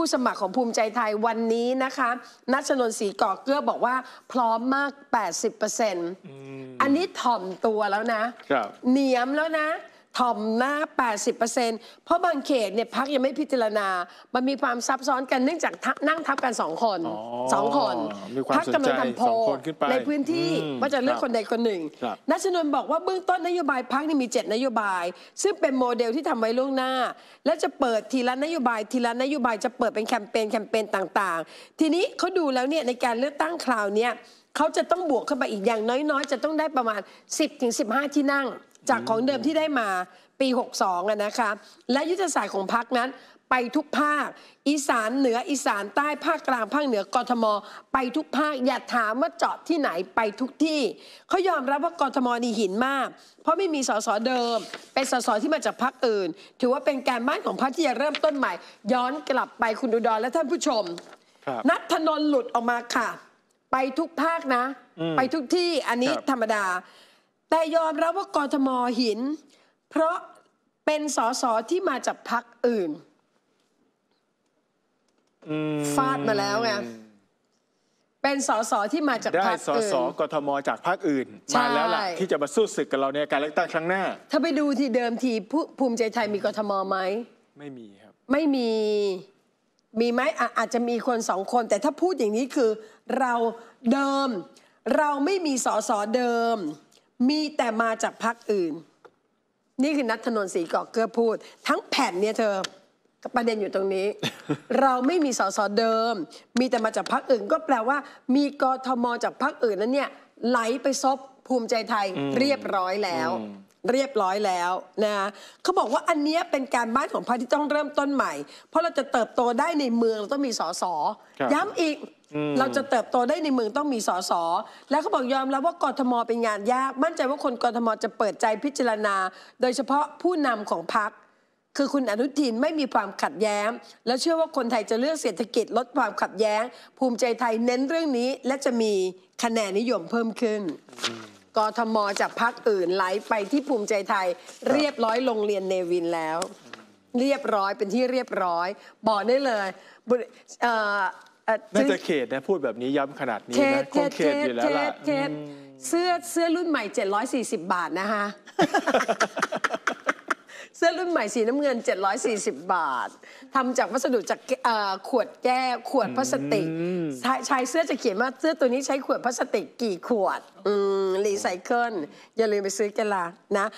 ผู้สมัครของภูมิใจไทยวันนี้นะคะนัชนนสีกอกเกื้อบอกว่าพร้อมมาก80%ออันนี้ถ่อมตัวแล้วนะเหนียมแล้วนะถมหน้า 80%เพราะบางเขตเนี่ยพักยังไม่พิจารณา มันมีความซับซ้อนกันเนื่องจากนั่งทับกันสองคนสองคนพักกำลังทำโพในพื้นที่ว่าจะเลือกคนใดคนหนึ่งนัชนนบอกว่าเบื้องต้นนโยบายพักนี่มี 7นโยบาย ซึ่งเป็นโมเดลที่ทำไว้ล่วงหน้า และจะเปิดทีละนโยบาย ทีละนโยบายจะเปิดเป็นแคมเปญแคมเปญต่าง ๆ ทีนี้เขาดูแล้วเนี่ยในการเลือกตั้งคราวนี้เขาจะต้องบวกเข้าไปอีกอย่างน้อยๆ จะต้องได้ประมาณ 10-15 ที่นั่งจากของเดิมที่ได้มาปี 62อะนะคะและยุทธศาสตร์ของพักนั้น ไปทุกภาค อีสานเหนืออีสาน ใต้ภาคกลางภาคเหนือกรทม ไปทุกภาคอย่าถามว่าเจาะที่ไหนไปทุกที่เขายอมรับว่ากรทมดีหินมาก เพราะไม่มีสสเดิมเป็นสสที่มาจากพรรคอื่น ถือว่าเป็นการบ้านของพรรคที่จะเริ่มต้นใหม่ ย้อนกลับไปคุณดูดอนและท่านผู้ชมนัทธนนท์หลุดออกมาค่ะ ไปทุกภาคนะ ไปทุกที่อันนี้ธรรมดาแต่ยอมรับว่ากรทมหิน เพราะเป็นสสที่มาจากพรรคอื่นฟาดมาแล้วไงเป็นสสที่มาจากพรรคอื่นได้สสกทมจากพรรคอื่น มาแล้วล่ะที่จะมาสู้ศึกกับเราในการเลือกตั้งครั้งหน้าถ้าไปดูทีเดิมทีภูมิใจไทยมีกทมไหมไม่มีครับไม่มีมีไหมอาจจะมีคนสองคน แต่ถ้าพูดอย่างนี้คือ เราเดิมเราไม่มีสสเดิมมีแต่มาจากพักอื่น นี่คือนัทธนนท์ศรีกอะเกือพูด ทั้งแผ่นเนี่ยเธอประเด็นอยู่ตรงนี้ เราไม่มีสสเดิม มีแต่มาจากพักอื่น ก็แปลว่า มีกทมจากพักอื่นนั้นเนี่ยไหลไปซบภูมิใจไทยเรียบร้อยแล้วเรียบร้อยแล้วนะเขาบอกว่าอันนี้เป็นการบ้านของพรรคที่ต้องเริ่มต้นใหม่ เพราะเราจะเติบโตได้ในเมืองเราต้องมีสสย้ำอีกเราจะเติบโตได้ในเมืองต้องมีสสแล้วเขาบอกยอมแล้ว่ากรทมเป็นงานยากมั่นใจว่าคนกรทมจะเปิดใจพิจารณา โดยเฉพาะผู้นำของพรรคคือคุณอนุทินไม่มีความขัดแย้งแล้วเชื่อว่าคนไทยจะเลือกเศรษฐกิจลดความขัดแย้งภูมิใจไทยเน้นเรื่องนี้และจะมีคะแนนนิยมเพิ่มขึ้นกทมจากพักอื่นไหลไปที่ภูมิใจไทยเรียบร้อยโรงเรียนเนวินแล้ว เรียบร้อยเป็นที่เรียบร้อยบอกได้เลยบ่น่าจะเขตนะพูดแบบนี้ย้ำขนาดนี้นะคงเขตอยู่แล้วล่ะเเสื้อเสื้อรุ่นใหม่ 740 บาทนะคะเสื้อรุ่นใหม่สีน้ำเงิน 740 บาท ทำจากวัสดุจากขวดแก้ขวดพลาสติกชายชายเสื้อจะเขียนว่าเสื้อตัวนี้ใช้ขวดพลาสติกกี่ขวดอืมรีไซเคิล อย่าลืมไปซื้อกันละนะ